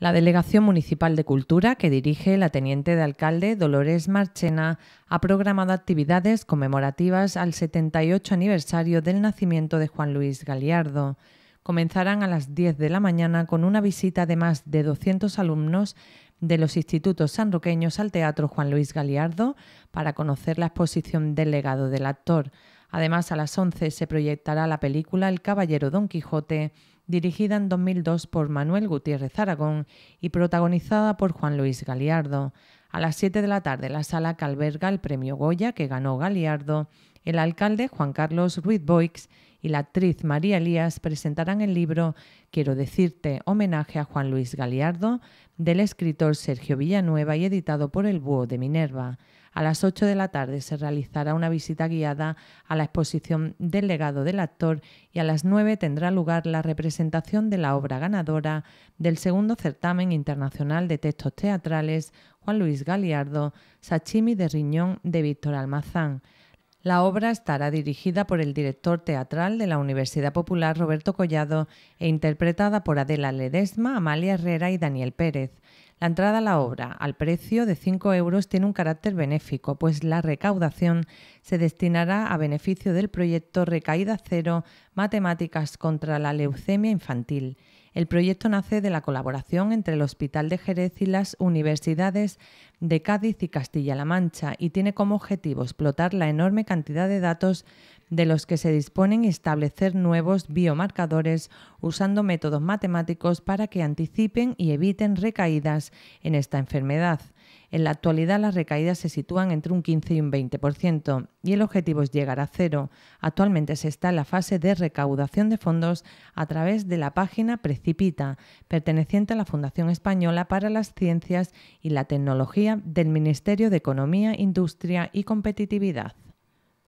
La Delegación Municipal de Cultura, que dirige la Teniente de Alcalde Dolores Marchena, ha programado actividades conmemorativas al 78 aniversario del nacimiento de Juan Luis Galiardo. Comenzarán a las 10 de la mañana con una visita de más de 200 alumnos de los institutos sanroqueños al Teatro Juan Luis Galiardo para conocer la exposición del legado del actor. Además, a las 11 se proyectará la película El Caballero Don Quijote dirigida en 2002 por Manuel Gutiérrez Aragón y protagonizada por Juan Luis Galiardo. A las 7 de la tarde, la sala que alberga el premio Goya que ganó Galiardo, el alcalde Juan Carlos Ruiz Boix y la actriz María Elías presentarán el libro Quiero decirte, homenaje a Juan Luis Galiardo, del escritor Sergio Villanueva y editado por El Búho de Minerva. A las 8 de la tarde se realizará una visita guiada a la exposición del legado del actor y a las 9 tendrá lugar la representación de la obra ganadora del segundo certamen internacional de textos teatrales Juan Luis Galiardo, Sachimi de Riñón de Víctor Almazán. La obra estará dirigida por el director teatral de la Universidad Popular Roberto Collado e interpretada por Adela Ledesma, Amalia Herrera y Daniel Pérez. La entrada a la obra, al precio de 5 euros, tiene un carácter benéfico, pues la recaudación se destinará a beneficio del proyecto Recaída Cero, Matemáticas contra la Leucemia Infantil. El proyecto nace de la colaboración entre el Hospital de Jerez y las universidades de Cádiz y Castilla-La Mancha y tiene como objetivo explotar la enorme cantidad de datos de los que se disponen y establecer nuevos biomarcadores usando métodos matemáticos para que anticipen y eviten recaídas en esta enfermedad. En la actualidad las recaídas se sitúan entre un 15 y un 20% y el objetivo es llegar a cero. Actualmente se está en la fase de recaudación de fondos a través de la página perteneciente a la Fundación Española para las Ciencias y la Tecnología del Ministerio de Economía, Industria y Competitividad.